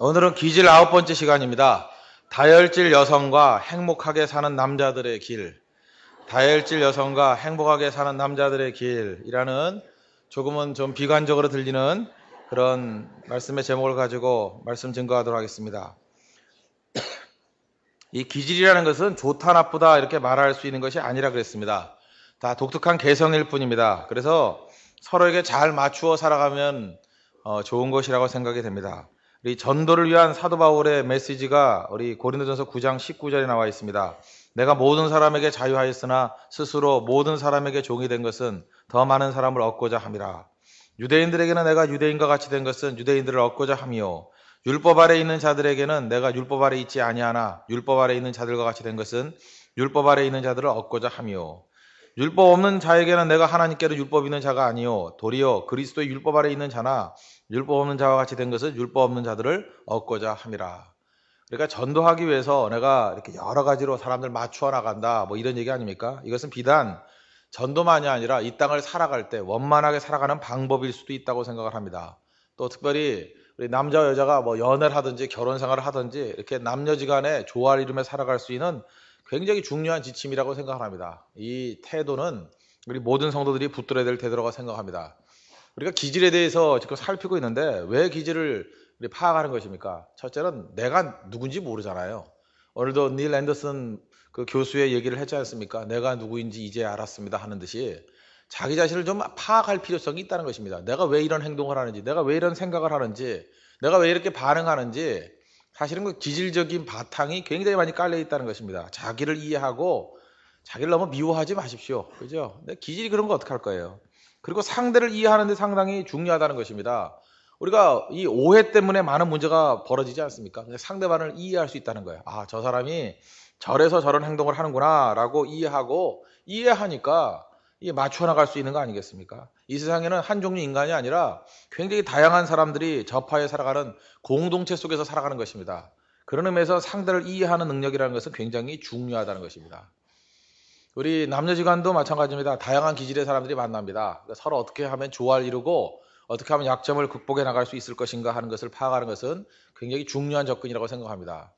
오늘은 기질 아홉 번째 시간입니다. 다혈질 여성과 행복하게 사는 남자들의 길. 다혈질 여성과 행복하게 사는 남자들의 길이라는 조금은 좀 비관적으로 들리는 그런 말씀의 제목을 가지고 말씀 증거하도록 하겠습니다. 이 기질이라는 것은 좋다 나쁘다 이렇게 말할 수 있는 것이 아니라 그랬습니다. 다 독특한 개성일 뿐입니다. 그래서 서로에게 잘 맞추어 살아가면 어, 좋은 것이라고 생각이 됩니다. 우리 전도를 위한 사도 바울의 메시지가 우리 고린도전서 9장 19절에 나와 있습니다. 내가 모든 사람에게 자유하였으나 스스로 모든 사람에게 종이 된 것은 더 많은 사람을 얻고자 함이라. 유대인들에게는 내가 유대인과 같이 된 것은 유대인들을 얻고자 함이요 율법 아래 있는 자들에게는 내가 율법 아래 있지 아니하나 율법 아래 있는 자들과 같이 된 것은 율법 아래 있는 자들을 얻고자 함이요 율법 없는 자에게는 내가 하나님께로 율법 있는 자가 아니요 도리어 그리스도의 율법 아래 있는 자나 율법 없는 자와 같이 된 것은 율법 없는 자들을 얻고자 함이라. 그러니까 전도하기 위해서 내가 이렇게 여러 가지로 사람들 맞추어 나간다 뭐 이런 얘기 아닙니까? 이것은 비단 전도만이 아니라 이 땅을 살아갈 때 원만하게 살아가는 방법일 수도 있다고 생각을 합니다. 또 특별히 우리 남자 여자가 뭐 연애를 하든지 결혼 생활을 하든지 이렇게 남녀지간에 조화를 이루며 살아갈 수 있는 굉장히 중요한 지침이라고 생각합니다. 이 태도는 우리 모든 성도들이 붙들어야 될 태도라고 생각합니다. 우리가 기질에 대해서 지금 살피고 있는데 왜 기질을 파악하는 것입니까? 첫째는 내가 누군지 모르잖아요. 오늘도 닐 앤더슨 그 교수의 얘기를 했지 않습니까? 내가 누구인지 이제 알았습니다 하는 듯이 자기 자신을 좀 파악할 필요성이 있다는 것입니다. 내가 왜 이런 행동을 하는지, 내가 왜 이런 생각을 하는지, 내가 왜 이렇게 반응하는지 사실은 그 기질적인 바탕이 굉장히 많이 깔려 있다는 것입니다. 자기를 이해하고 자기를 너무 미워하지 마십시오. 그죠? 근데 기질이 그런 거 어떡할 거예요. 그리고 상대를 이해하는데 상당히 중요하다는 것입니다. 우리가 이 오해 때문에 많은 문제가 벌어지지 않습니까? 상대방을 이해할 수 있다는 거예요. 아, 저 사람이 절에서 저런 행동을 하는구나라고 이해하고 이해하니까 이게 맞춰 나갈 수 있는 거 아니겠습니까? 이 세상에는 한 종류 인간이 아니라 굉장히 다양한 사람들이 접하에 살아가는 공동체 속에서 살아가는 것입니다. 그런 의미에서 상대를 이해하는 능력이라는 것은 굉장히 중요하다는 것입니다. 우리 남녀지간도 마찬가지입니다. 다양한 기질의 사람들이 만납니다. 그러니까 서로 어떻게 하면 조화를 이루고 어떻게 하면 약점을 극복해 나갈 수 있을 것인가 하는 것을 파악하는 것은 굉장히 중요한 접근이라고 생각합니다.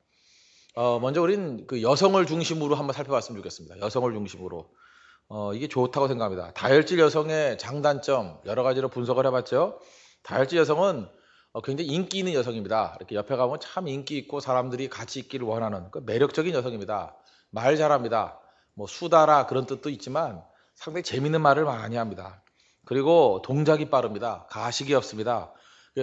어, 먼저 우린 그 여성을 중심으로 한번 살펴봤으면 좋겠습니다. 여성을 중심으로. 어, 이게 좋다고 생각합니다. 다혈질 여성의 장단점 여러 가지로 분석을 해봤죠. 다혈질 여성은 어, 굉장히 인기 있는 여성입니다. 이렇게 옆에 가면 참 인기 있고 사람들이 같이 있기를 원하는 그 매력적인 여성입니다. 말 잘합니다. 뭐 수다라 그런 뜻도 있지만 상당히 재밌는 말을 많이 합니다. 그리고 동작이 빠릅니다. 가식이 없습니다.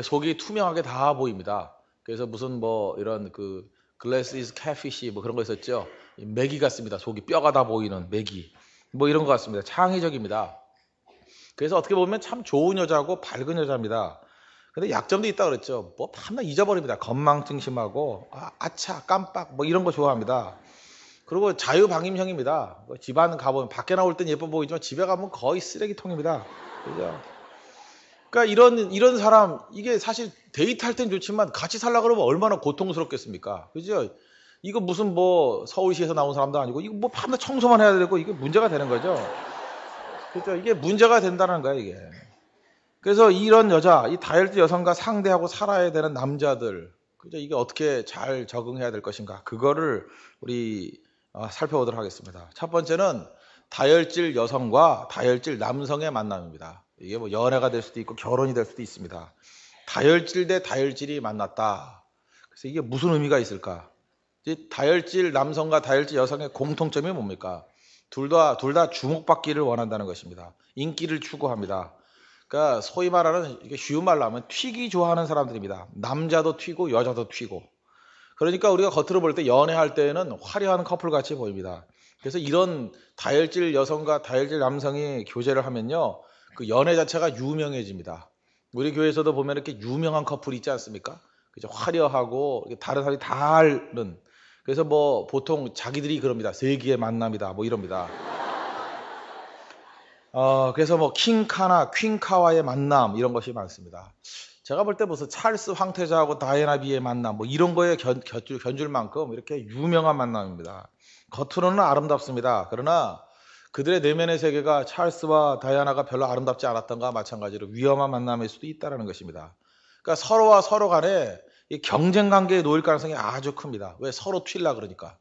속이 투명하게 다 보입니다. 그래서 무슨 뭐 이런 그 글래스 이즈 캐피시 뭐 그런 거 있었죠. 맥이 같습니다. 속이 뼈가 다 보이는 맥이. 뭐 이런 것 같습니다. 창의적입니다. 그래서 어떻게 보면 참 좋은 여자고 밝은 여자입니다. 근데 약점도 있다 그랬죠. 뭐 밤낮 잊어버립니다. 건망증심하고 아, 차 깜빡 뭐 이런 거 좋아합니다. 그리고 자유방임형입니다. 뭐 집안 가보면 밖에 나올 땐 예뻐 보이지만 집에 가면 거의 쓰레기통입니다. 그죠? 그러니까 이런 이런 사람 이게 사실 데이트할 땐 좋지만 같이 살라 그러면 얼마나 고통스럽겠습니까? 그죠? 이거 무슨 뭐 서울시에서 나온 사람도 아니고 이거 뭐 밤에 청소만 해야 되고 이게 문제가 되는 거죠. 그렇죠? 이게 문제가 된다는 거야 이게. 그래서 이런 여자, 이 다혈질 여성과 상대하고 살아야 되는 남자들, 그죠? 이게 어떻게 잘 적응해야 될 것인가? 그거를 우리 어, 살펴보도록 하겠습니다. 첫 번째는 다혈질 여성과 다혈질 남성의 만남입니다. 이게 뭐 연애가 될 수도 있고 결혼이 될 수도 있습니다. 다혈질 대 다혈질이 만났다. 그래서 이게 무슨 의미가 있을까? 이 다혈질 남성과 다혈질 여성의 공통점이 뭡니까? 둘 다 둘 다 주목받기를 원한다는 것입니다. 인기를 추구합니다. 그러니까 소위 말하는 쉬운 말로 하면 튀기 좋아하는 사람들입니다. 남자도 튀고 여자도 튀고. 그러니까 우리가 겉으로 볼 때 연애할 때에는 화려한 커플 같이 보입니다. 그래서 이런 다혈질 여성과 다혈질 남성이 교제를 하면요. 그 연애 자체가 유명해집니다. 우리 교회에서도 보면 이렇게 유명한 커플 있지 않습니까? 그죠? 화려하고 다른 사람이 다 아는 그래서 뭐 보통 자기들이 그럽니다. 세계의 만남이다. 뭐 이럽니다. 어, 그래서 뭐 킹카나 퀸카와의 만남 이런 것이 많습니다. 제가 볼 때 무슨 찰스 황태자하고 다이애나 비의 만남 뭐 이런 거에 견, 견줄, 견줄 만큼 이렇게 유명한 만남입니다. 겉으로는 아름답습니다. 그러나 그들의 내면의 세계가 찰스와 다이아나가 별로 아름답지 않았던가 마찬가지로 위험한 만남일 수도 있다는 것입니다. 그러니까 서로와 서로 간에 이 경쟁 관계에 놓일 가능성이 아주 큽니다. 왜 서로 튀려 그러니까.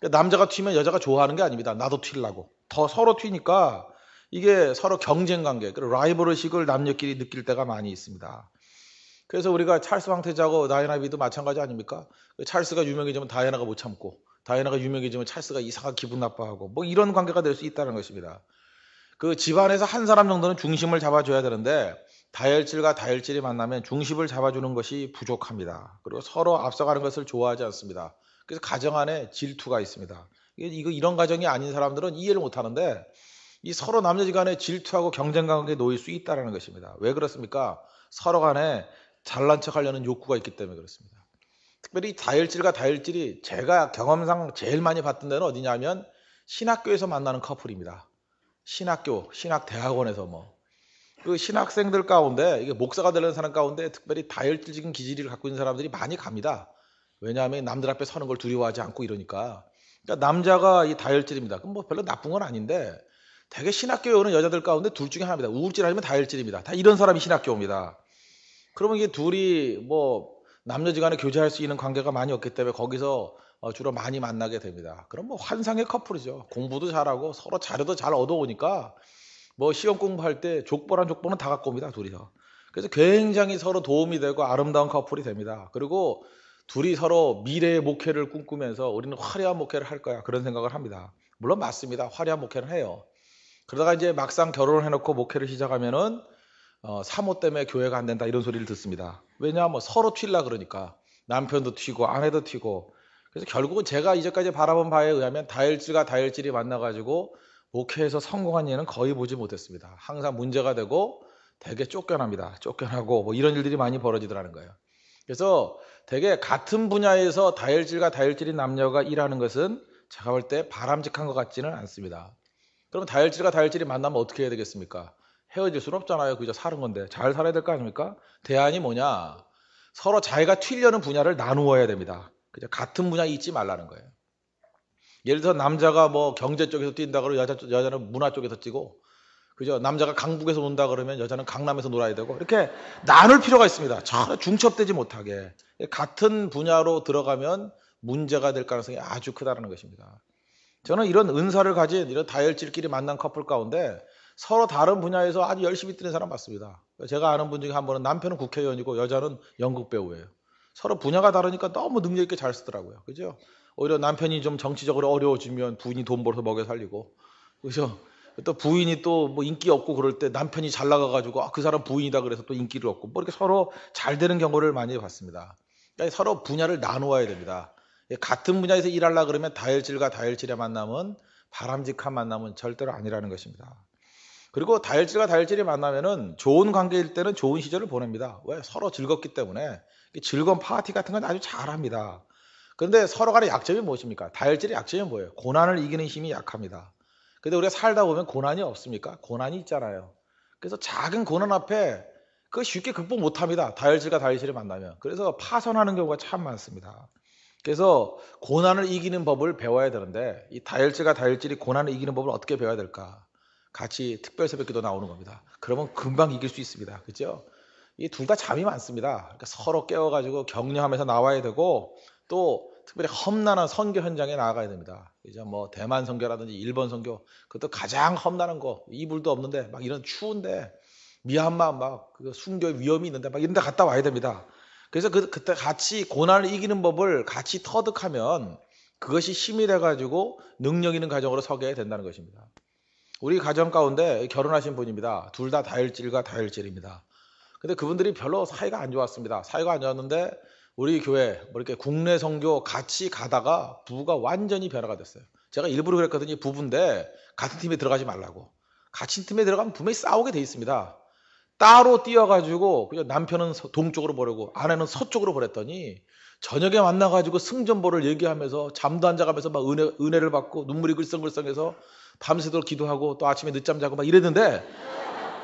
그러니까. 남자가 튀면 여자가 좋아하는 게 아닙니다. 나도 튀려고. 더 서로 튀니까 이게 서로 경쟁 관계, 라이벌의식을 남녀끼리 느낄 때가 많이 있습니다. 그래서 우리가 찰스 황태자고다이나비도 마찬가지 아닙니까? 그 찰스가 유명해지면 다이나가못 참고, 다이나가 유명해지면 찰스가 이상한 기분 나빠하고, 뭐 이런 관계가 될 수 있다는 것입니다. 그 집안에서 한 사람 정도는 중심을 잡아줘야 되는데 다혈질과 다혈질이 만나면 중심을 잡아주는 것이 부족합니다. 그리고 서로 앞서가는 것을 좋아하지 않습니다. 그래서 가정 안에 질투가 있습니다. 이거 이런 가정이 아닌 사람들은 이해를 못 하는데 이 서로 남녀 간에 질투하고 경쟁 관계에 놓일 수있다는 것입니다. 왜 그렇습니까? 서로 간에 잘난 척하려는 욕구가 있기 때문에 그렇습니다. 특별히 다혈질과 다혈질이 제가 경험상 제일 많이 봤던 데는 어디냐면 신학교에서 만나는 커플입니다. 신학교, 신학대학원에서 뭐그 신학생들 가운데 이게 목사가 되려는 사람 가운데 특별히 다혈질적인 기질을 갖고 있는 사람들이 많이 갑니다. 왜냐하면 남들 앞에 서는 걸 두려워하지 않고 이러니까. 그러니까 남자가 이 다혈질입니다. 그럼 뭐 별로 나쁜 건 아닌데 대개 신학교에 오는 여자들 가운데 둘 중에 하나입니다. 우울질 아니면 다혈질입니다. 다 이런 사람이 신학교 옵니다. 그러면 이게 둘이 뭐 남녀지간에 교제할 수 있는 관계가 많이 없기 때문에 거기서 어, 주로 많이 만나게 됩니다. 그럼 뭐 환상의 커플이죠. 공부도 잘하고 서로 자료도 잘 얻어오니까 뭐 시험 공부할 때 족보란 족보는 다 갖고 옵니다. 둘이서. 그래서 굉장히 서로 도움이 되고 아름다운 커플이 됩니다. 그리고 둘이 서로 미래의 목회를 꿈꾸면서 우리는 화려한 목회를 할 거야. 그런 생각을 합니다. 물론 맞습니다. 화려한 목회를 해요. 그러다가 이제 막상 결혼을 해놓고 목회를 시작하면은 어, 사모 때문에 교회가 안 된다 이런 소리를 듣습니다. 왜냐 하면 뭐 서로 튀려 그러니까 남편도 튀고 아내도 튀고 그래서 결국은 제가 이제까지 바라본 바에 의하면 다혈질과 다혈질이 만나가지고 목회에서 성공한 예는 거의 보지 못했습니다. 항상 문제가 되고 되게 쫓겨납니다. 쫓겨나고 뭐 이런 일들이 많이 벌어지더라는 거예요. 그래서 되게 같은 분야에서 다혈질과 다혈질인 남녀가 일하는 것은 제가 볼 때 바람직한 것 같지는 않습니다. 그럼 다혈질과 다혈질이 만나면 어떻게 해야 되겠습니까? 헤어질 수는 없잖아요. 그저 사는 건데. 잘 살아야 될 거 아닙니까? 대안이 뭐냐? 서로 자기가 튀려는 분야를 나누어야 됩니다. 그저 같은 분야에 있지 말라는 거예요. 예를 들어 남자가 뭐 경제 쪽에서 뛴다 그러면 여자, 여자는 문화 쪽에서 뛰고 그죠? 남자가 강북에서 논다 그러면 여자는 강남에서 놀아야 되고 이렇게 나눌 필요가 있습니다. 전혀 중첩되지 못하게 같은 분야로 들어가면 문제가 될 가능성이 아주 크다는 것입니다. 저는 이런 은사를 가진 이런 다혈질끼리 만난 커플 가운데 서로 다른 분야에서 아주 열심히 뛰는 사람 맞습니다. 제가 아는 분 중에 한 분은 남편은 국회의원이고 여자는 연극 배우예요. 서로 분야가 다르니까 너무 능력 있게 잘 쓰더라고요. 그죠? 오히려 남편이 좀 정치적으로 어려워지면 부인이 돈 벌어서 먹여 살리고 그죠? 또 부인이 또 뭐 인기 없고 그럴 때 남편이 잘 나가가지고 아, 그 사람 부인이다 그래서 또 인기를 얻고 뭐 이렇게 서로 잘 되는 경우를 많이 봤습니다. 그러니까 서로 분야를 나누어야 됩니다. 예, 같은 분야에서 일하려 그러면 다혈질과 다혈질의 만남은 바람직한 만남은 절대로 아니라는 것입니다. 그리고 다혈질과 다혈질이 만나면은 좋은 관계일 때는 좋은 시절을 보냅니다. 왜? 서로 즐겁기 때문에 즐거운 파티 같은 건 아주 잘합니다. 그런데 서로 간의 약점이 무엇입니까? 다혈질의 약점이 뭐예요? 고난을 이기는 힘이 약합니다. 그런데 우리가 살다 보면 고난이 없습니까? 고난이 있잖아요. 그래서 작은 고난 앞에 그 쉽게 극복 못합니다. 다혈질과 다혈질이 만나면. 그래서 파손하는 경우가 참 많습니다. 그래서 고난을 이기는 법을 배워야 되는데 이 다혈질과 다혈질이 고난을 이기는 법을 어떻게 배워야 될까? 같이 특별 새벽기도 나오는 겁니다. 그러면 금방 이길 수 있습니다. 그렇죠? 이 둘 다 잠이 많습니다. 그러니까 서로 깨워가지고 격려하면서 나와야 되고 또 특별히 험난한 선교 현장에 나가야 아 됩니다. 이제 뭐 대만 선교라든지 일본 선교 그것도 가장 험난한 거 이불도 없는데 막 이런 추운데 미얀마 막 그 순교의 위험이 있는데 막 이런 데 갔다 와야 됩니다. 그래서 그, 그때 같이 고난을 이기는 법을 같이 터득하면 그것이 힘이 돼가지고 능력 있는 가정으로 서게 된다는 것입니다. 우리 가정 가운데 결혼하신 분입니다. 둘 다 다혈질과 다혈질입니다. 근데 그분들이 별로 사이가 안 좋았습니다. 사이가 안 좋았는데 우리 교회 뭐 이렇게 국내 선교 같이 가다가 부부가 완전히 변화가 됐어요. 제가 일부러 그랬거든요. 부부인데 같은 팀에 들어가지 말라고. 같은 팀에 들어가면 분명히 싸우게 돼 있습니다. 따로 뛰어가지고 그냥 남편은 동쪽으로 보내고 아내는 서쪽으로 보냈더니 저녁에 만나가지고 승전보를 얘기하면서 잠도 안 자가면서 막 은혜, 은혜를 받고 눈물이 글썽글썽해서 밤새도록 기도하고 또 아침에 늦잠 자고 막 이랬는데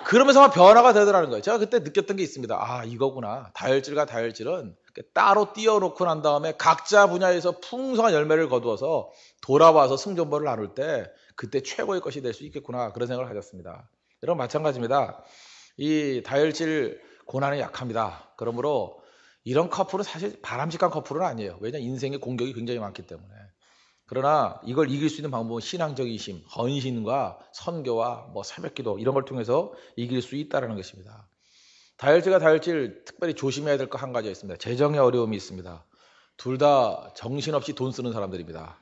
그러면서 막 변화가 되더라는 거예요. 제가 그때 느꼈던 게 있습니다. 아 이거구나. 다혈질과 다혈질은 따로 띄워놓고난 다음에 각자 분야에서 풍성한 열매를 거두어서 돌아와서 승전보를 나눌 때 그때 최고의 것이 될 수 있겠구나 그런 생각을 하셨습니다 여러분 마찬가지입니다. 이 다혈질 고난에 약합니다. 그러므로 이런 커플은 사실 바람직한 커플은 아니에요. 왜냐 인생의 공격이 굉장히 많기 때문에. 그러나 이걸 이길 수 있는 방법은 신앙적이심, 헌신과 선교와 뭐 새벽기도 이런 걸 통해서 이길 수 있다라는 것입니다. 다혈질과 다혈질 특별히 조심해야 될 거 한 가지가 있습니다. 재정의 어려움이 있습니다. 둘 다 정신없이 돈 쓰는 사람들입니다.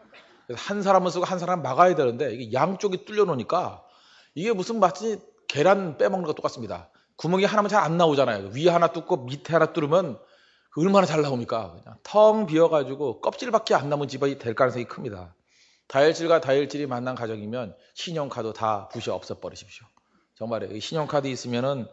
한 사람은 쓰고 한 사람은 막아야 되는데 이게 양쪽이 뚫려 놓으니까 이게 무슨 마치 계란 빼먹는 것 똑같습니다. 구멍이 하나면 잘 안 나오잖아요. 위에 하나 뚫고 밑에 하나 뚫으면 그 얼마나 잘 나옵니까? 그냥 텅 비어가지고 껍질밖에 안 남은 집이 될 가능성이 큽니다. 다혈질과 다혈질이 만난 가정이면 신용카드 다 부셔 없어 버리십시오. 정말에 신용카드 있으면은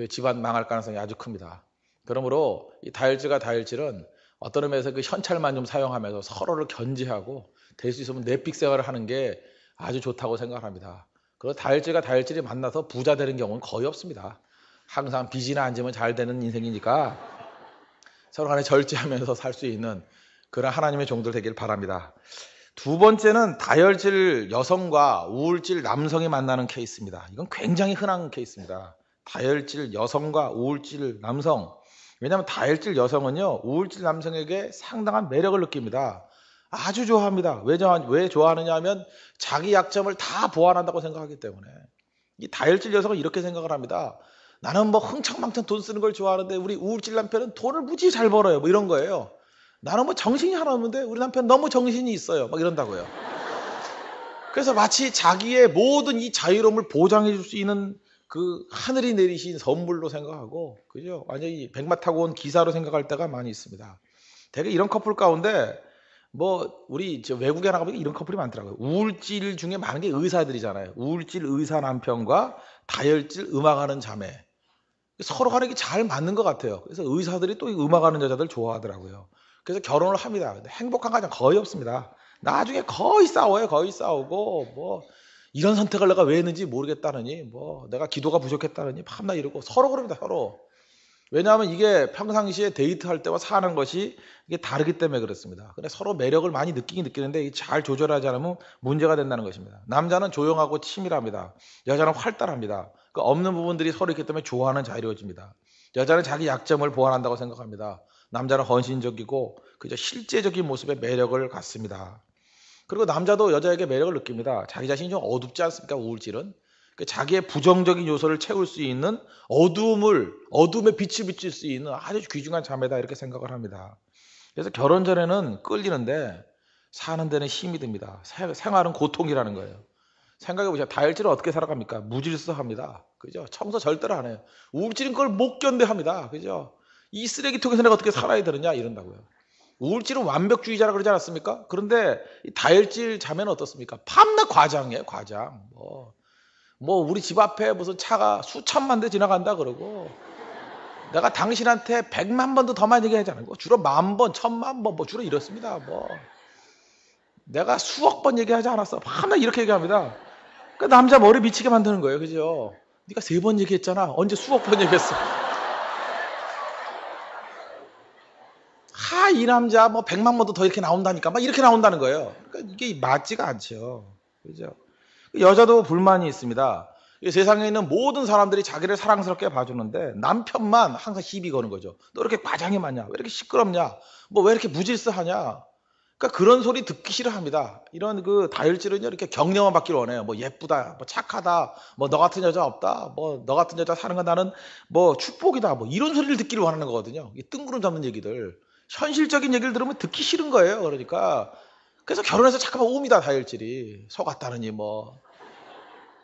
그 집안 망할 가능성이 아주 큽니다. 그러므로 이 다혈질과 다혈질은 어떤 의미에서 그 현찰만 좀 사용하면서 서로를 견제하고 될 수 있으면 내픽 생활을 하는 게 아주 좋다고 생각합니다. 그리고 다혈질과 다혈질이 만나서 부자 되는 경우는 거의 없습니다. 항상 빚이나 앉으면 잘 되는 인생이니까 서로 간에 절제하면서 살 수 있는 그런 하나님의 종들 되길 바랍니다. 두 번째는 다혈질 여성과 우울질 남성이 만나는 케이스입니다. 이건 굉장히 흔한 케이스입니다. 다혈질 여성과 우울질 남성. 왜냐하면 다혈질 여성은요, 우울질 남성에게 상당한 매력을 느낍니다. 아주 좋아합니다. 왜, 왜 좋아하느냐 하면 자기 약점을 다 보완한다고 생각하기 때문에. 이 다혈질 여성은 이렇게 생각을 합니다. 나는 뭐 흥청망청 돈 쓰는 걸 좋아하는데 우리 우울질 남편은 돈을 무지 잘 벌어요. 뭐 이런 거예요. 나는 뭐 정신이 하나 없는데 우리 남편 너무 정신이 있어요. 막 이런다고요. 그래서 마치 자기의 모든 이 자유로움을 보장해 줄 수 있는 그 하늘이 내리신 선물로 생각하고 그죠? 완전히 백마 타고 온 기사로 생각할 때가 많이 있습니다. 대개 이런 커플 가운데 뭐 우리 저 외국에 나가보니까 이런 커플이 많더라고요. 우울질 중에 많은 게 의사들이잖아요. 우울질 의사 남편과 다혈질 음악하는 자매. 서로 하는 게 잘 맞는 것 같아요. 그래서 의사들이 또 음악하는 여자들 좋아하더라고요. 그래서 결혼을 합니다. 근데 행복한 가정 거의 없습니다. 나중에 거의 싸워요. 거의 싸우고 뭐 이런 선택을 내가 왜 했는지 모르겠다느니 뭐 내가 기도가 부족했다느니 밤낮 이러고 서로 그럽니다 서로 왜냐하면 이게 평상시에 데이트할 때와 사는 것이 이게 다르기 때문에 그렇습니다. 근데 서로 매력을 많이 느끼긴 느끼는데 잘 조절하지 않으면 문제가 된다는 것입니다. 남자는 조용하고 치밀합니다. 여자는 활달합니다. 그 없는 부분들이 서로 있기 때문에 좋아하는 자유로워집니다. 여자는 자기 약점을 보완한다고 생각합니다. 남자는 헌신적이고 그저 실제적인 모습의 매력을 갖습니다. 그리고 남자도 여자에게 매력을 느낍니다. 자기 자신이 좀 어둡지 않습니까? 우울질은. 그러니까 자기의 부정적인 요소를 채울 수 있는 어두을어둠의 빛을 비칠 수 있는 아주 귀중한 자매다 이렇게 생각을 합니다. 그래서 결혼 전에는 끌리는데 사는 데는 힘이 듭니다. 생활은 고통이라는 거예요. 생각해 보세요. 다혈질은 어떻게 살아갑니까? 무질서합니다. 그죠? 청소 절대로 안 해요. 우울질은 그걸 못 견뎌합니다. 그죠? 이 쓰레기통에서 내가 어떻게 살아야 되느냐 이런다고요. 우울증은 완벽주의자라 그러지 않았습니까? 그런데 이 다혈질 자매는 어떻습니까? 밤낮 과장이에요, 과장. 뭐, 뭐 우리 집 앞에 무슨 차가 수천만 대 지나간다 그러고 내가 당신한테 백만 번도 더 많이 얘기하잖는 거. 주로 만 번, 천만 번, 뭐 주로 이렇습니다. 뭐 내가 수억 번 얘기하지 않았어. 밤낮 이렇게 얘기합니다. 그 남자 머리 미치게 만드는 거예요, 그죠? 네가 세 번 얘기했잖아. 언제 수억 번 얘기했어? 이 남자 뭐 100만 번도 더 이렇게 나온다니까 막 이렇게 나온다는 거예요. 그러니까 이게 맞지가 않죠. 그죠? 여자도 불만이 있습니다. 세상에 있는 모든 사람들이 자기를 사랑스럽게 봐주는데 남편만 항상 시이 거는 거죠. 너 이렇게 과장이 많냐? 왜 이렇게 시끄럽냐? 뭐 왜 이렇게 무질서하냐? 그러니까 그런 소리 듣기 싫어합니다. 이런 그다혈질은 이렇게 격려만 받기를 원해요. 뭐 예쁘다, 뭐 착하다, 뭐 너 같은 여자 없다, 뭐 너 같은 여자 사는 건 나는 뭐 축복이다, 뭐 이런 소리를 듣기를 원하는 거거든요. 뜬구름 잡는 얘기들. 현실적인 얘기를 들으면 듣기 싫은 거예요. 그러니까. 그래서 결혼해서 잠깐만 옵니다. 다혈질이. 속았다느니 뭐.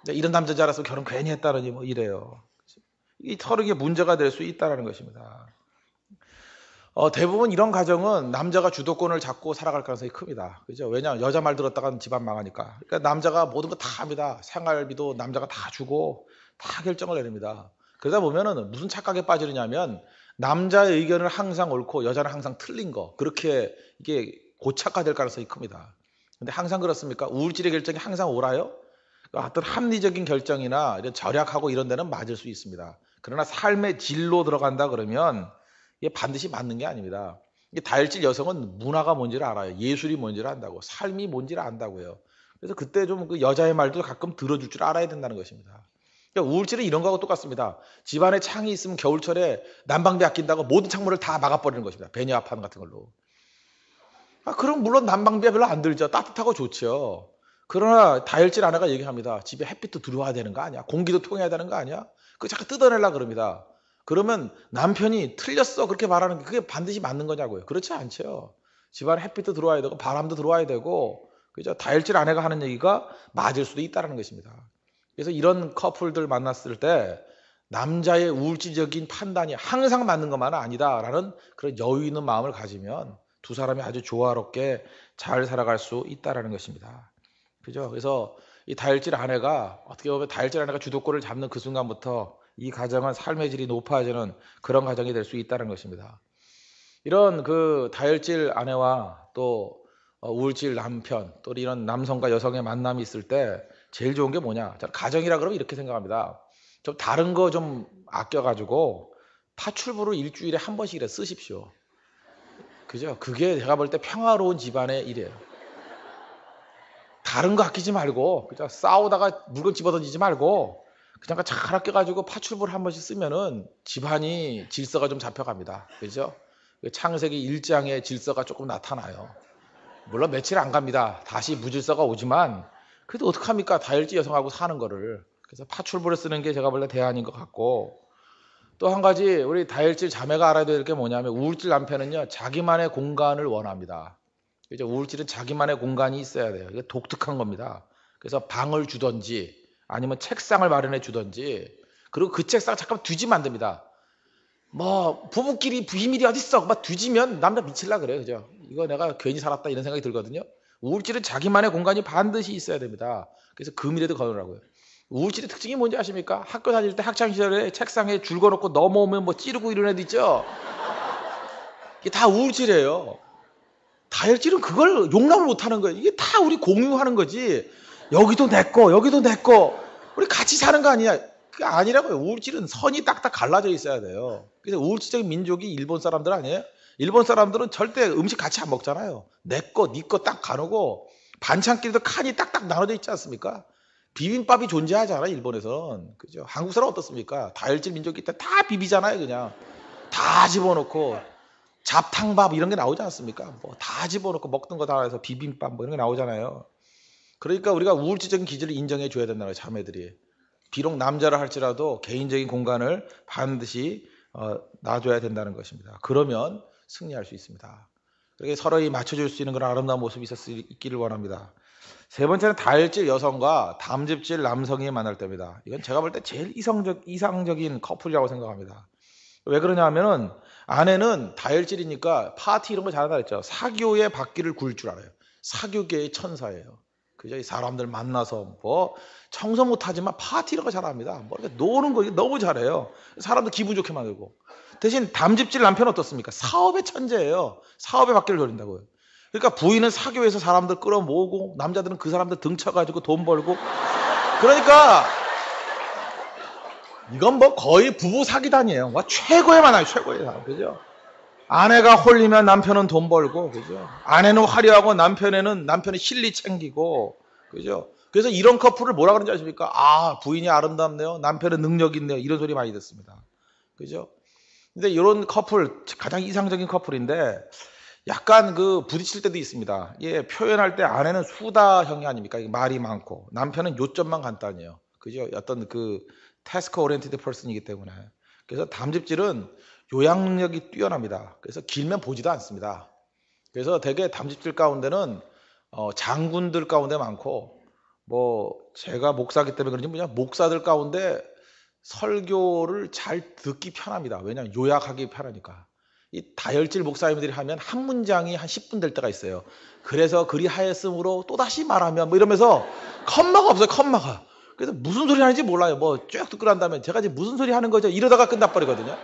이런 남자 자라서 결혼 괜히 했다느니 뭐 이래요. 이서로게 문제가 될 수 있다는 것입니다. 어, 대부분 이런 가정은 남자가 주도권을 잡고 살아갈 가능성이 큽니다. 그죠? 왜냐하면 여자 말 들었다가는 집안 망하니까. 그러니까 남자가 모든 거 다 합니다. 생활비도 남자가 다 주고 다 결정을 내립니다. 그러다 보면은 무슨 착각에 빠지느냐면 남자의 의견을 항상 옳고 여자는 항상 틀린 거 그렇게 이게 고착화될 가능성이 큽니다. 근데 항상 그렇습니까? 우울질의 결정이 항상 옳아요? 그러니까 어떤 합리적인 결정이나 이런 절약하고 이런 데는 맞을 수 있습니다. 그러나 삶의 질로 들어간다 그러면 이게 반드시 맞는 게 아닙니다. 이게 다혈질 여성은 문화가 뭔지를 알아요. 예술이 뭔지를 안다고. 삶이 뭔지를 안다고요. 그래서 그때 좀 그 여자의 말도 가끔 들어줄 줄 알아야 된다는 것입니다. 그러니까 우울증은 이런 거하고 똑같습니다. 집안에 창이 있으면 겨울철에 난방비 아낀다고 모든 창문을 다 막아버리는 것입니다. 배뇨아파는 같은 걸로. 아, 그럼 물론 난방비가 별로 안 들죠. 따뜻하고 좋죠. 그러나 다혈질 아내가 얘기합니다. 집에 햇빛도 들어와야 되는 거 아니야? 공기도 통해야 되는 거 아니야? 그 자꾸 뜯어내려 그럽니다. 그러면 남편이 틀렸어 그렇게 말하는 게 그게 반드시 맞는 거냐고요. 그렇지 않죠. 집안에 햇빛도 들어와야 되고 바람도 들어와야 되고 그죠? 다혈질 아내가 하는 얘기가 맞을 수도 있다는 것입니다. 그래서 이런 커플들 만났을 때 남자의 우울지적인 판단이 항상 맞는 것만은 아니다라는 그런 여유 있는 마음을 가지면 두 사람이 아주 조화롭게 잘 살아갈 수 있다라는 것입니다. 그죠? 그래서 이 다혈질 아내가 어떻게 보면 다혈질 아내가 주도권을 잡는 그 순간부터 이 가정은 삶의 질이 높아지는 그런 가정이 될 수 있다는 것입니다. 이런 그 다혈질 아내와 또 어, 우울질 남편 또 이런 남성과 여성의 만남이 있을 때 제일 좋은 게 뭐냐? 가정이라 그러면 이렇게 생각합니다. 좀 다른 거 좀 아껴가지고 파출부를 일주일에 한번씩이래 쓰십시오. 그죠? 그게 제가 볼 때 평화로운 집안의 일이에요. 다른 거 아끼지 말고 그냥 싸우다가 물건 집어던지지 말고 그냥 잘 아껴가지고 파출부를 한 번씩 쓰면은 집안이 질서가 좀 잡혀갑니다. 그죠? 그 창세기 1장의 질서가 조금 나타나요. 물론 며칠 안 갑니다. 다시 무질서가 오지만 그래도 어떡합니까? 다혈질 여성하고 사는 거를. 그래서 파출부를 쓰는 게 제가 볼 때 대안인 것 같고 또 한 가지 우리 다혈질 자매가 알아야 될 게 뭐냐면 우울질 남편은요 자기만의 공간을 원합니다. 그죠? 우울질은 자기만의 공간이 있어야 돼요. 이게 독특한 겁니다. 그래서 방을 주던지 아니면 책상을 마련해 주던지 그리고 그 책상 잠깐 뒤지면 안 됩니다. 뭐 부부끼리 비밀이 어딨어? 막 뒤지면 남자 미칠라 그래요, 그죠? 이거 내가 괜히 살았다 이런 생각이 들거든요. 우울질은 자기만의 공간이 반드시 있어야 됩니다. 그래서 금이라도 거으라고요 우울질의 특징이 뭔지 아십니까? 학교 다닐 때 학창 시절에 책상에 줄 걸어놓고 넘어오면 뭐 찌르고 이런 애도 있죠. 이게 다 우울질이에요. 다혈질은 그걸 용납을 못하는 거예요. 이게 다 우리 공유하는 거지. 여기도 내 거, 여기도 내 거. 우리 같이 사는 거 아니야. 그게 아니라고요. 우울질은 선이 딱딱 갈라져 있어야 돼요. 그래서 우울질적인 민족이 일본 사람들 아니에요? 일본 사람들은 절대 음식 같이 안 먹잖아요. 내 거, 네 거 딱 가누고 반찬끼리도 칸이 딱딱 나눠져 있지 않습니까? 비빔밥이 존재하잖아 요 일본에서는 그죠? 한국 사람 어떻습니까? 다혈질 민족이기 때문에 다 비비잖아요 그냥 다 집어넣고 잡탕밥 이런 게 나오지 않습니까? 뭐 다 집어넣고 먹던 거 다 해서 비빔밥 뭐 이런 게 나오잖아요. 그러니까 우리가 우울지적인 기질을 인정해 줘야 된다는 거예요 자매들이. 비록 남자를 할지라도 개인적인 공간을 반드시 어, 놔줘야 된다는 것입니다. 그러면 승리할 수 있습니다. 그렇게 서로이 맞춰줄 수 있는 그런 아름다운 모습이 있었기를 원합니다. 세 번째는 다혈질 여성과 담즙질 남성이 만날 때입니다. 이건 제가 볼 때 제일 이성적, 이상적인 커플이라고 생각합니다. 왜 그러냐 하면은 아내는 다혈질이니까 파티 이런 거 잘한다 그랬죠. 사교의 바퀴를 굴 줄 알아요. 사교계의 천사예요. 그저이 사람들 만나서 뭐 청소 못하지만 파티 이런 거 잘합니다. 뭐 이렇게 노는 거 너무 잘해요. 사람들 기분 좋게 만들고. 대신 담집질 남편 어떻습니까? 사업의 천재예요. 사업의 바퀴를 돌린다고요. 그러니까 부인은 사교에서 사람들 끌어모으고 남자들은 그 사람들 등쳐가지고 돈 벌고 그러니까 이건 뭐 거의 부부 사기단이에요. 와 최고의 만화 최고의 사람 그죠? 아내가 홀리면 남편은 돈 벌고 그죠? 아내는 화려하고 남편에는 남편이 실리 챙기고 그죠? 그래서 이런 커플을 뭐라 그러는지 아십니까? 아 부인이 아름답네요. 남편은 능력 있네요. 이런 소리 많이 듣습니다. 그죠? 근데 이런 커플 가장 이상적인 커플인데 약간 그 부딪힐 때도 있습니다. 예, 표현할 때 아내는 수다형이 아닙니까? 말이 많고 남편은 요점만 간단해요. 그죠? 어떤 그 태스크 오리엔티드 퍼슨이기 때문에 그래서 담집질은 요양력이 뛰어납니다. 그래서 길면 보지도 않습니다. 그래서 대개 담집질 가운데는 어, 장군들 가운데 많고 뭐 제가 목사기 때문에 그런지 뭐냐 목사들 가운데 설교를 잘 듣기 편합니다. 왜냐하면 요약하기 편하니까. 이 다혈질 목사님들이 하면 한 문장이 한 10분 될 때가 있어요. 그래서 그리하였으므로 또다시 말하면 뭐 이러면서 컴마가 없어요. 컴마가. 그래서 무슨 소리 하는지 몰라요. 뭐쭉 듣고 난다면 제가 이제 무슨 소리 하는 거죠. 이러다가 끝나버리거든요.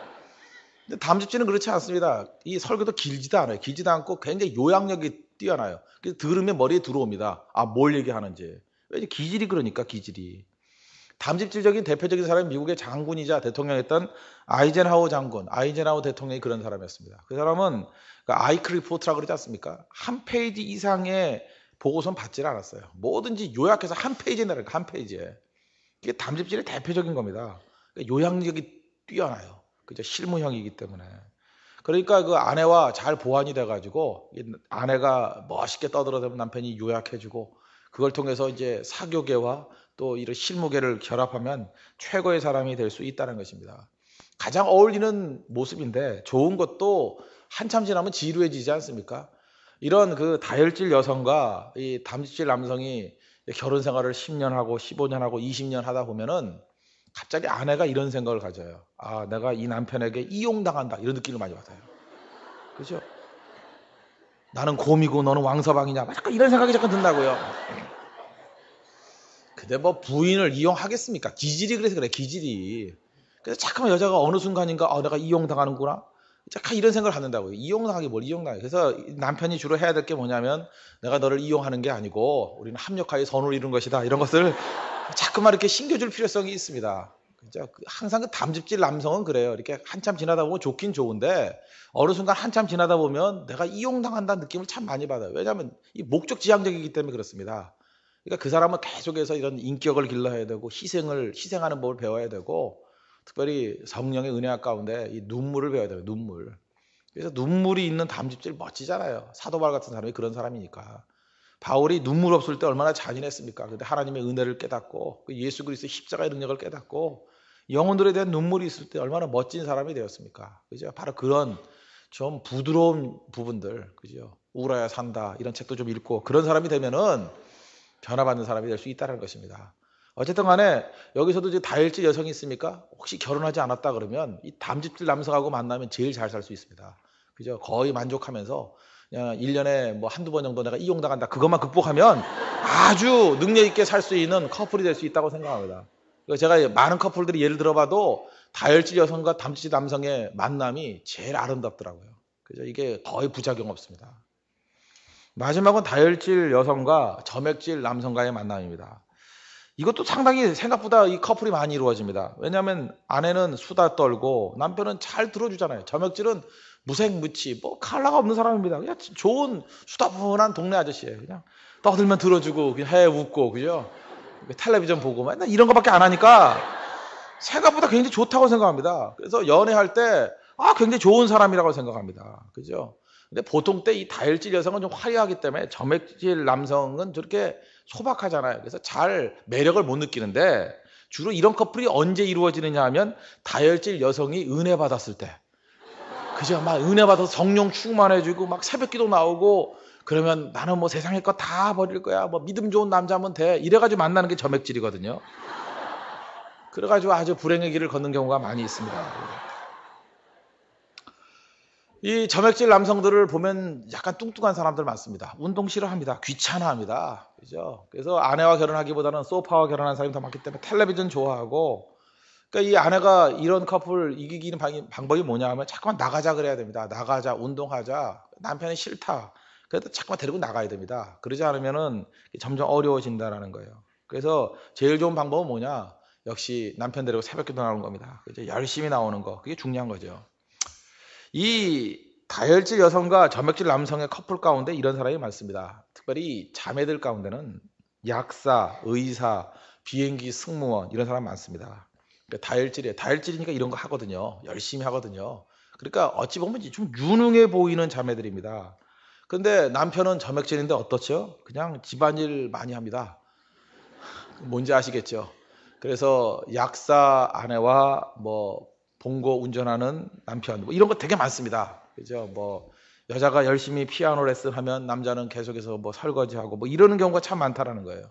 근데 다음 집지는 그렇지 않습니다. 이 설교도 길지도 않아요. 길지도 않고 굉장히 요약력이 뛰어나요. 그래서 들으면 머리에 들어옵니다. 아, 뭘 얘기하는지. 왜 기질이 그러니까, 기질이. 담집질적인 대표적인 사람이 미국의 장군이자 대통령이었던 아이젠하워 장군, 아이젠하워 대통령이 그런 사람이었습니다. 그 사람은 그 아이크 리포트라고 그러지 않습니까? 한 페이지 이상의 보고서는 받지를 않았어요. 뭐든지 요약해서 한 페이지에 내려가, 한 페이지에. 이게 담집질의 대표적인 겁니다. 그러니까 요약력이 뛰어나요. 그죠? 실무형이기 때문에. 그러니까 그 아내와 잘 보완이 돼가지고 아내가 멋있게 떠들어대면 남편이 요약해주고 그걸 통해서 이제 사교계와 또 이런 실무계를 결합하면 최고의 사람이 될 수 있다는 것입니다. 가장 어울리는 모습인데 좋은 것도 한참 지나면 지루해지지 않습니까? 이런 그 다혈질 여성과 이 담질질 남성이 결혼 생활을 10년 하고 15년 하고 20년 하다 보면은 갑자기 아내가 이런 생각을 가져요. 아, 내가 이 남편에게 이용당한다. 이런 느낌을 많이 받아요. 그죠? 나는 곰이고 너는 왕서방이냐. 약간 이런 생각이 잠깐 든다고요. 근데 뭐 부인을 이용하겠습니까? 기질이 그래서 그래, 기질이. 그래서 잠깐 여자가 어느 순간인가, 아 내가 이용당하는구나. 자꾸 이런 생각을 는다고요 이용당하게 뭘 이용당해. 그래서 남편이 주로 해야 될 게 뭐냐면 내가 너를 이용하는 게 아니고 우리는 합력하여 선을 이룬 것이다. 이런 것을 자꾸만 이렇게 신겨줄 필요성이 있습니다. 진짜 그 항상 그 담즙질 남성은 그래요. 이렇게 한참 지나다 보면 좋긴 좋은데 어느 순간 한참 지나다 보면 내가 이용당한다는 느낌을 참 많이 받아요. 왜냐하면 이 목적 지향적이기 때문에 그렇습니다. 그러니까 그 사람은 계속해서 이런 인격을 길러야 되고 희생을 희생하는 법을 배워야 되고 특별히 성령의 은혜 가운데 이 눈물을 배워야 돼요. 눈물. 그래서 눈물이 있는 담즙질 멋지잖아요. 사도발 같은 사람이 그런 사람이니까. 바울이 눈물 없을 때 얼마나 잔인했습니까? 그런데 하나님의 은혜를 깨닫고 그 예수 그리스도 십자가의 능력을 깨닫고 영혼들에 대한 눈물이 있을 때 얼마나 멋진 사람이 되었습니까? 그죠? 바로 그런 좀 부드러운 부분들, 그죠? 울어야 산다 이런 책도 좀 읽고 그런 사람이 되면은 변화받는 사람이 될 수 있다는 것입니다. 어쨌든 간에 여기서도 이제 다혈질 여성이 있습니까? 혹시 결혼하지 않았다 그러면 이 담즙질 남성하고 만나면 제일 잘 살 수 있습니다. 그죠? 거의 만족하면서 그냥 1년에 뭐 한두 번 정도 내가 이용당한다. 그것만 극복하면 아주 능력 있게 살 수 있는 커플이 될 수 있다고 생각합니다. 그러니까 제가 많은 커플들이 예를 들어봐도 다혈질 여성과 담치 남성의 만남이 제일 아름답더라고요. 그래서 이게 거의 부작용 없습니다. 마지막은 다혈질 여성과 점액질 남성과의 만남입니다. 이것도 상당히 생각보다 이 커플이 많이 이루어집니다. 왜냐하면 아내는 수다 떨고 남편은 잘 들어주잖아요. 점액질은 무색무취, 뭐 칼라가 없는 사람입니다. 그냥 좋은 수다분한 동네 아저씨예요. 그냥 떠들면 들어주고 그냥 해 웃고 그죠? 그 텔레비전 보고 맨날 이런 것밖에안 하니까 생각보다 굉장히 좋다고 생각합니다. 그래서 연애할 때 아, 굉장히 좋은 사람이라고 생각합니다. 그죠? 근데 보통 때 이 다혈질 여성은 좀 화려하기 때문에 점액질 남성은 저렇게 소박하잖아요. 그래서 잘 매력을 못 느끼는데 주로 이런 커플이 언제 이루어지느냐 하면 다혈질 여성이 은혜 받았을 때. 그죠? 막 은혜 받아서 성령 충만해지고 막 새벽 기도 나오고 그러면 나는 뭐 세상의 것 다 버릴 거야. 뭐 믿음 좋은 남자면 돼. 이래가지고 만나는 게 점액질이거든요. 그래가지고 아주 불행의 길을 걷는 경우가 많이 있습니다. 이 점액질 남성들을 보면 약간 뚱뚱한 사람들 많습니다. 운동 싫어합니다. 귀찮아합니다. 그죠? 그래서 아내와 결혼하기보다는 소파와 결혼한 사람이 더 많기 때문에 텔레비전 좋아하고 그니까이 아내가 이런 커플 이기기는 방, 방법이 뭐냐 하면 자꾸만 나가자 그래야 됩니다. 나가자, 운동하자. 남편이 싫다. 그래도 자꾸만 데리고 나가야 됩니다. 그러지 않으면은 점점 어려워진다라는 거예요. 그래서 제일 좋은 방법은 뭐냐? 역시 남편 데리고 새벽기도 나오는 겁니다. 그죠? 열심히 나오는 거. 그게 중요한 거죠. 이 다혈질 여성과 점액질 남성의 커플 가운데 이런 사람이 많습니다. 특별히 자매들 가운데는 약사, 의사, 비행기 승무원 이런 사람 많습니다. 그러니까 다혈질이에요. 다혈질이니까 이런 거 하거든요. 열심히 하거든요. 그러니까 어찌 보면 좀 유능해 보이는 자매들입니다. 근데 남편은 점액질인데 어떻죠? 그냥 집안일 많이 합니다. 뭔지 아시겠죠? 그래서 약사 아내와 뭐 봉고 운전하는 남편 뭐 이런 거 되게 많습니다. 그죠? 뭐 여자가 열심히 피아노 레슨 하면 남자는 계속해서 뭐 설거지하고 뭐 이러는 경우가 참 많다라는 거예요.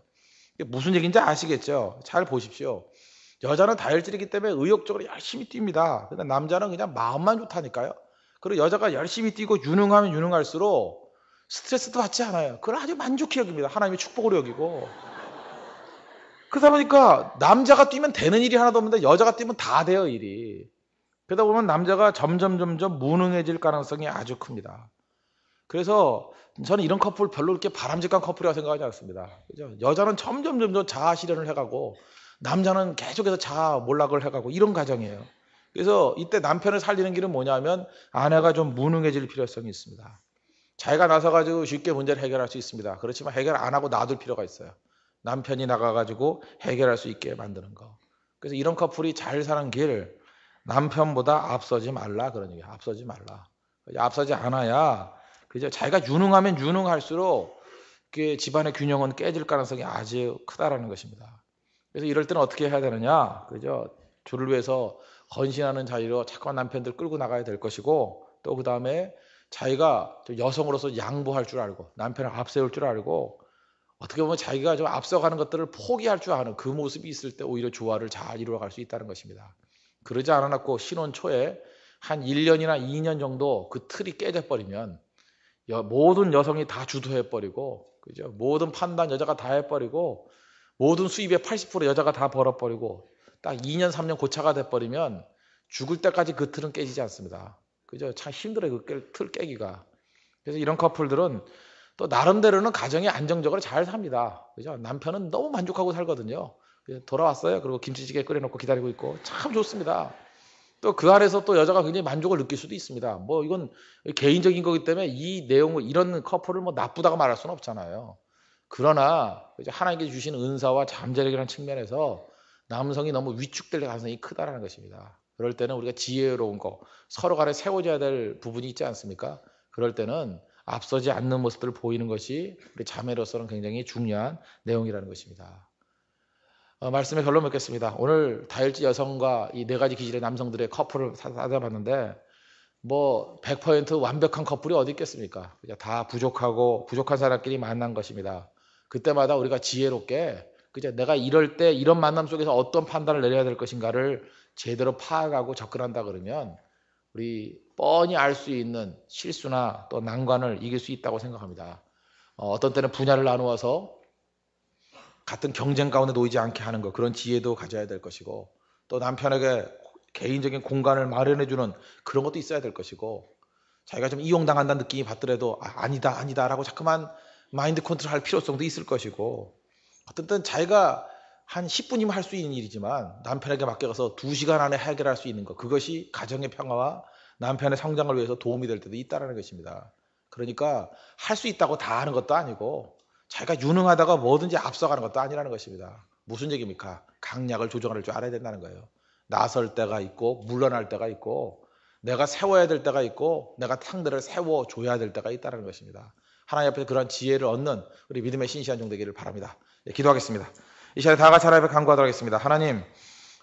무슨 얘기인지 아시겠죠? 잘 보십시오. 여자는 다혈질이기 때문에 의욕적으로 열심히 뜁니다. 근데 남자는 그냥 마음만 좋다니까요. 그리고 여자가 열심히 뛰고 유능하면 유능할수록 스트레스도 받지 않아요. 그건 아주 만족해 여깁니다. 하나님의 축복으로 여기고. 그러다 보니까 남자가 뛰면 되는 일이 하나도 없는데 여자가 뛰면 다 돼요, 일이. 그러다 보면 남자가 점점 점점 무능해질 가능성이 아주 큽니다. 그래서 저는 이런 커플 별로 이렇게 바람직한 커플이라고 생각하지 않습니다. 그죠? 여자는 점점 점점 자아 실현을 해가고 남자는 계속해서 자아 몰락을 해가고 이런 과정이에요. 그래서 이때 남편을 살리는 길은 뭐냐면 아내가 좀 무능해질 필요성이 있습니다. 자기가 나서가지고 쉽게 문제를 해결할 수 있습니다. 그렇지만 해결 안 하고 놔둘 필요가 있어요. 남편이 나가가지고 해결할 수 있게 만드는 거. 그래서 이런 커플이 잘 사는 길, 남편보다 앞서지 말라. 그런 얘기 앞서지 말라. 앞서지 않아야, 그죠? 자기가 유능하면 유능할수록 그 집안의 균형은 깨질 가능성이 아주 크다라는 것입니다. 그래서 이럴 때는 어떻게 해야 되느냐? 그죠? 주를 위해서 헌신하는 자리로 착한 남편들 끌고 나가야 될 것이고, 또 그 다음에 자기가 여성으로서 양보할 줄 알고 남편을 앞세울 줄 알고 어떻게 보면 자기가 좀 앞서가는 것들을 포기할 줄 아는 그 모습이 있을 때 오히려 조화를 잘 이루어갈 수 있다는 것입니다. 그러지 않았고 신혼 초에 한 1년이나 2년 정도 그 틀이 깨져버리면 모든 여성이 다 주도해버리고 그죠? 모든 판단 여자가 다 해버리고 모든 수입의 80% 여자가 다 벌어버리고 딱 2년 3년 고차가 돼버리면 죽을 때까지 그 틀은 깨지지 않습니다. 그죠? 참 힘들어요. 그 틀 깨기가. 그래서 이런 커플들은 또 나름대로는 가정이 안정적으로 잘 삽니다. 그죠? 남편은 너무 만족하고 살거든요. 돌아왔어요. 그리고 김치찌개 끓여놓고 기다리고 있고 참 좋습니다. 또 그 안에서 또 여자가 굉장히 만족을 느낄 수도 있습니다. 뭐 이건 개인적인 거기 때문에 이 내용을 이런 커플을 뭐 나쁘다고 말할 수는 없잖아요. 그러나 이제 하나님께 주신 은사와 잠재력이라는 측면에서 남성이 너무 위축될 가능성이 크다라는 것입니다. 그럴 때는 우리가 지혜로운 거, 서로 간에 세워져야 될 부분이 있지 않습니까? 그럴 때는 앞서지 않는 모습들을 보이는 것이 우리 자매로서는 굉장히 중요한 내용이라는 것입니다. 어, 말씀의 결론 맺겠습니다. 오늘 다혈지 여성과 이 네 가지 기질의 남성들의 커플을 찾아봤는데 뭐 100% 완벽한 커플이 어디 있겠습니까? 다 부족하고 부족한 사람끼리 만난 것입니다. 그때마다 우리가 지혜롭게 그죠? 내가 이럴 때 이런 만남 속에서 어떤 판단을 내려야 될 것인가를 제대로 파악하고 접근한다 그러면 우리 뻔히 알 수 있는 실수나 또 난관을 이길 수 있다고 생각합니다. 어, 떤 때는 분야를 나누어서 같은 경쟁 가운데 놓이지 않게 하는 것 그런 지혜도 가져야 될 것이고 또 남편에게 개인적인 공간을 마련해주는 그런 것도 있어야 될 것이고 자기가 좀 이용당한다는 느낌이 받더라도 아, 니다 아니다라고 자꾸만 마인드 컨트롤할 필요성도 있을 것이고 어떤 때는 자기가 한 10분이면 할 수 있는 일이지만 남편에게 맡겨서 2시간 안에 해결할 수 있는 것 그것이 가정의 평화와 남편의 성장을 위해서 도움이 될 때도 있다라는 것입니다. 그러니까 할 수 있다고 다 하는 것도 아니고 자기가 유능하다가 뭐든지 앞서가는 것도 아니라는 것입니다. 무슨 얘기입니까? 강약을 조정할 줄 알아야 된다는 거예요. 나설 때가 있고 물러날 때가 있고 내가 세워야 될 때가 있고 내가 상대를 세워줘야 될 때가 있다는 것입니다. 하나님 앞에서 그런 지혜를 얻는 우리 믿음의 신시한종 되기를 바랍니다. 예, 기도하겠습니다. 이 시간에 다 같이 하나님을 간구하도록 하겠습니다. 하나님,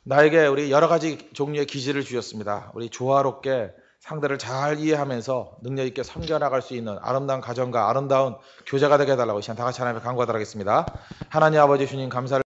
나에게 우리 여러 가지 종류의 기질을 주셨습니다. 우리 조화롭게 상대를 잘 이해하면서 능력 있게 섬겨나갈 수 있는 아름다운 가정과 아름다운 교제가 되게 해달라고 이 시간 다 같이 하나님을 간구하도록 하겠습니다. 하나님 아버지 주님 감사를